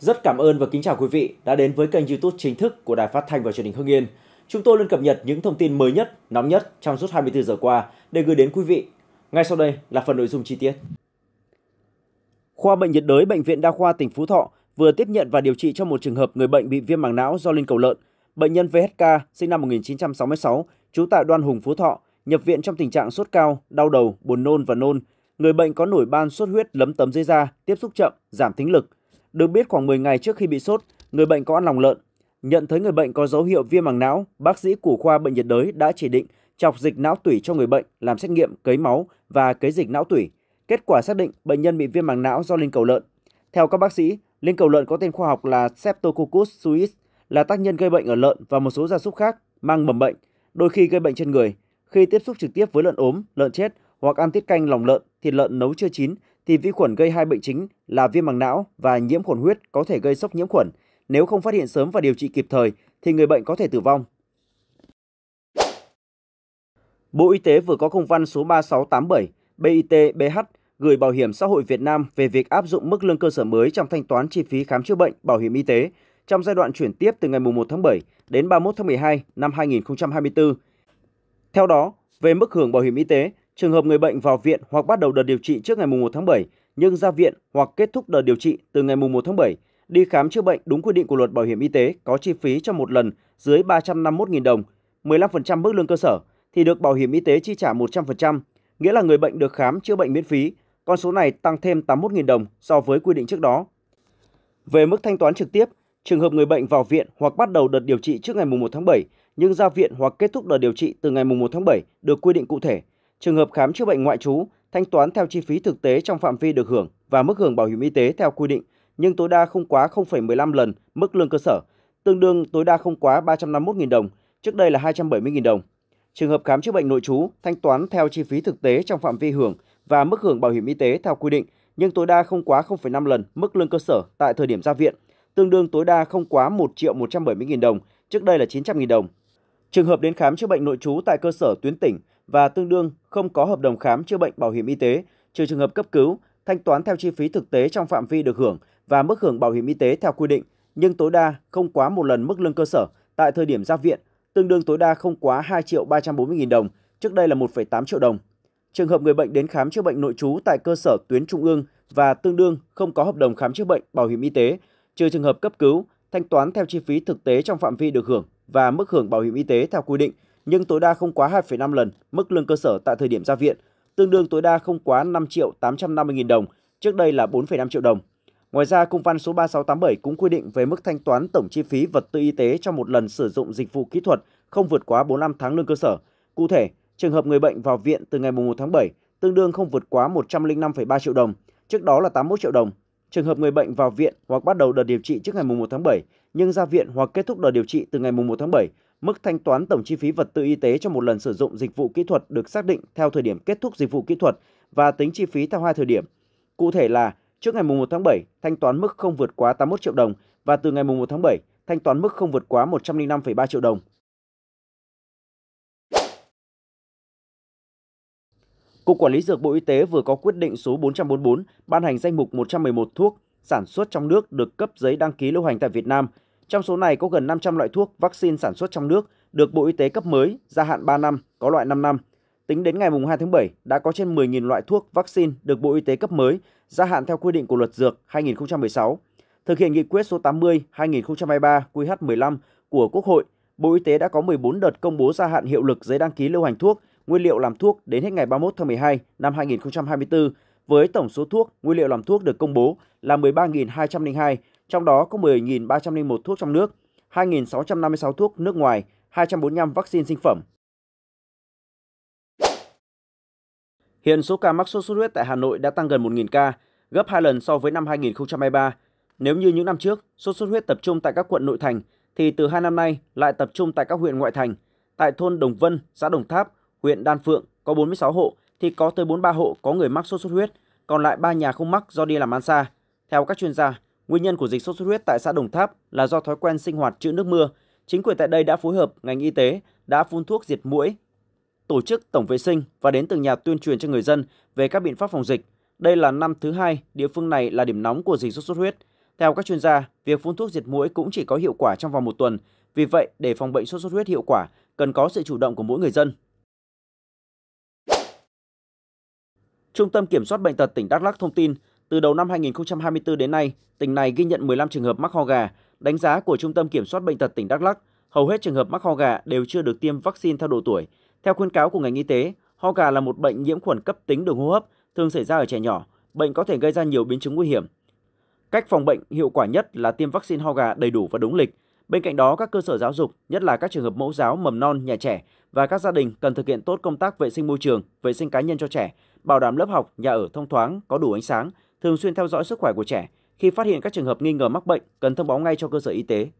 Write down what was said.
Rất cảm ơn và kính chào quý vị đã đến với kênh YouTube chính thức của Đài Phát thanh và Truyền hình Hưng Yên. Chúng tôi luôn cập nhật những thông tin mới nhất, nóng nhất trong suốt 24 giờ qua để gửi đến quý vị. Ngay sau đây là phần nội dung chi tiết. Khoa bệnh nhiệt đới bệnh viện Đa khoa tỉnh Phú Thọ vừa tiếp nhận và điều trị cho một trường hợp người bệnh bị viêm màng não do lên cầu lợn. Bệnh nhân VHK sinh năm 1966, trú tại Đoan Hùng, Phú Thọ, nhập viện trong tình trạng sốt cao, đau đầu, buồn nôn và nôn. Người bệnh có nổi ban sốt huyết lấm tấm dưới da, tiếp xúc chậm, giảm thính lực, được biết khoảng 10 ngày trước khi bị sốt, người bệnh có ăn lòng lợn. Nhận thấy người bệnh có dấu hiệu viêm màng não, bác sĩ của khoa bệnh nhiệt đới đã chỉ định chọc dịch não tủy cho người bệnh làm xét nghiệm cấy máu và cấy dịch não tủy. Kết quả xác định bệnh nhân bị viêm màng não do linh cầu lợn. Theo các bác sĩ, linh cầu lợn có tên khoa học là Streptococcus suis là tác nhân gây bệnh ở lợn và một số gia súc khác mang mầm bệnh, đôi khi gây bệnh trên người. Khi tiếp xúc trực tiếp với lợn ốm, lợn chết hoặc ăn tiết canh lòng lợn, thịt lợn nấu chưa chín thì vi khuẩn gây hai bệnh chính là viêm màng não và nhiễm khuẩn huyết có thể gây sốc nhiễm khuẩn. Nếu không phát hiện sớm và điều trị kịp thời thì người bệnh có thể tử vong. Bộ Y tế vừa có công văn số 3687 BIT-BH gửi Bảo hiểm xã hội Việt Nam về việc áp dụng mức lương cơ sở mới trong thanh toán chi phí khám chữa bệnh, bảo hiểm y tế trong giai đoạn chuyển tiếp từ ngày 1 tháng 7 đến 31 tháng 12 năm 2024. Theo đó, về mức hưởng bảo hiểm y tế, Trường hợp người bệnh vào viện hoặc bắt đầu đợt điều trị trước ngày 1 tháng 7 nhưng ra viện hoặc kết thúc đợt điều trị từ ngày 1 tháng 7 đi khám chữa bệnh đúng quy định của luật bảo hiểm y tế có chi phí cho một lần dưới 351.000 đồng, 15% mức lương cơ sở thì được bảo hiểm y tế chi trả 100%, nghĩa là người bệnh được khám chữa bệnh miễn phí. Con số này tăng thêm 81.000 đồng so với quy định trước đó. Về mức thanh toán trực tiếp, trường hợp người bệnh vào viện hoặc bắt đầu đợt điều trị trước ngày 1 tháng 7 nhưng ra viện hoặc kết thúc đợt điều trị từ ngày 1 tháng 7 được quy định cụ thể – trường hợp khám chữa bệnh ngoại trú thanh toán theo chi phí thực tế trong phạm vi được hưởng và mức hưởng bảo hiểm y tế theo quy định, nhưng tối đa không quá 0,15 lần mức lương cơ sở, tương đương tối đa không quá 351.000 đồng, trước đây là 270.000 đồng. Trường hợp khám chữa bệnh nội trú thanh toán theo chi phí thực tế trong phạm vi hưởng và mức hưởng bảo hiểm y tế theo quy định, nhưng tối đa không quá 0,5 lần mức lương cơ sở tại thời điểm ra viện, tương đương tối đa không quá 1 triệu 170.000 đồng, trước đây là 900.000 đồng. Trường hợp đến khám chữa bệnh nội trú tại cơ sở tuyến tỉnh và tương đương không có hợp đồng khám chữa bệnh bảo hiểm y tế, trừ trường hợp cấp cứu, thanh toán theo chi phí thực tế trong phạm vi được hưởng và mức hưởng bảo hiểm y tế theo quy định, nhưng tối đa không quá một lần mức lương cơ sở tại thời điểm ra viện, tương đương tối đa không quá 2 triệu 340 nghìn đồng, trước đây là 1,8 triệu đồng. Trường hợp người bệnh đến khám chữa bệnh nội trú tại cơ sở tuyến trung ương và tương đương không có hợp đồng khám chữa bệnh bảo hiểm y tế, trừ trường hợp cấp cứu, thanh toán theo chi phí thực tế trong phạm vi được hưởng và mức hưởng bảo hiểm y tế theo quy định, nhưng tối đa không quá 2,5 lần mức lương cơ sở tại thời điểm ra viện, tương đương tối đa không quá 5 triệu 850 nghìn đồng, trước đây là 4,5 triệu đồng. Ngoài ra, công văn số 3687 cũng quy định về mức thanh toán tổng chi phí vật tư y tế cho một lần sử dụng dịch vụ kỹ thuật không vượt quá 45 tháng lương cơ sở. Cụ thể, trường hợp người bệnh vào viện từ ngày 1 tháng 7, tương đương không vượt quá 105,3 triệu đồng, trước đó là 81 triệu đồng. Trường hợp người bệnh vào viện hoặc bắt đầu đợt điều trị trước ngày 1 tháng 7, nhưng ra viện hoặc kết thúc đợt điều trị từ ngày 1 tháng 7, Mức thanh toán tổng chi phí vật tư y tế cho một lần sử dụng dịch vụ kỹ thuật được xác định theo thời điểm kết thúc dịch vụ kỹ thuật và tính chi phí theo hai thời điểm. Cụ thể là trước ngày 1 tháng 7, thanh toán mức không vượt quá 81 triệu đồng và từ ngày 1 tháng 7, thanh toán mức không vượt quá 105,3 triệu đồng. Cục Quản lý Dược Bộ Y tế vừa có quyết định số 444 ban hành danh mục 111 thuốc sản xuất trong nước được cấp giấy đăng ký lưu hành tại Việt Nam – trong số này có gần 500 loại thuốc, vaccine sản xuất trong nước được Bộ Y tế cấp mới, gia hạn 3 năm, có loại 5 năm. Tính đến ngày 2 tháng 7, đã có trên 10.000 loại thuốc, vaccine được Bộ Y tế cấp mới, gia hạn theo quy định của luật dược 2016. Thực hiện nghị quyết số 80-2023-QH15 của Quốc hội, Bộ Y tế đã có 14 đợt công bố gia hạn hiệu lực giấy đăng ký lưu hành thuốc, nguyên liệu làm thuốc đến hết ngày 31 tháng 12 năm 2024 với tổng số thuốc, nguyên liệu làm thuốc được công bố là 13.202, trong đó có 10.301 thuốc trong nước, 2.656 thuốc nước ngoài, 245 vaccine sinh phẩm. Hiện số ca mắc sốt xuất huyết tại Hà Nội đã tăng gần 1.000 ca, gấp 2 lần so với năm 2023. Nếu như những năm trước, sốt xuất huyết tập trung tại các quận nội thành, thì từ hai năm nay lại tập trung tại các huyện ngoại thành. Tại thôn Đồng Vân, xã Đồng Tháp, huyện Đan Phượng có 46 hộ, thì có tới 43 hộ có người mắc sốt xuất huyết, còn lại 3 nhà không mắc do đi làm ăn xa. Theo các chuyên gia, Nguyên nhân của dịch sốt xuất huyết tại xã Đồng Tháp là do thói quen sinh hoạt trữ nước mưa. Chính quyền tại đây đã phối hợp ngành y tế đã phun thuốc diệt mũi, tổ chức tổng vệ sinh và đến từng nhà tuyên truyền cho người dân về các biện pháp phòng dịch. Đây là năm thứ hai địa phương này là điểm nóng của dịch sốt xuất huyết. Theo các chuyên gia, việc phun thuốc diệt mũi cũng chỉ có hiệu quả trong vòng một tuần. Vì vậy, để phòng bệnh sốt xuất huyết hiệu quả, cần có sự chủ động của mỗi người dân. Trung tâm Kiểm soát Bệnh tật tỉnh Đắk Lắc thông tin, từ đầu năm 2024 đến nay, tỉnh này ghi nhận 15 trường hợp mắc ho gà. Đánh giá của Trung tâm Kiểm soát Bệnh tật tỉnh Đắk lắc, hầu hết trường hợp mắc ho gà đều chưa được tiêm vaccine theo độ tuổi. Theo khuyên cáo của ngành y tế, ho gà là một bệnh nhiễm khuẩn cấp tính đường hô hấp, thường xảy ra ở trẻ nhỏ. Bệnh có thể gây ra nhiều biến chứng nguy hiểm. Cách phòng bệnh hiệu quả nhất là tiêm vaccine ho gà đầy đủ và đúng lịch. Bên cạnh đó, các cơ sở giáo dục, nhất là các trường hợp mẫu giáo, mầm non, nhà trẻ và các gia đình cần thực hiện tốt công tác vệ sinh môi trường, vệ sinh cá nhân cho trẻ, bảo đảm lớp học, nhà ở thông thoáng, có đủ ánh sáng, thường xuyên theo dõi sức khỏe của trẻ. Khi phát hiện các trường hợp nghi ngờ mắc bệnh, cần thông báo ngay cho cơ sở y tế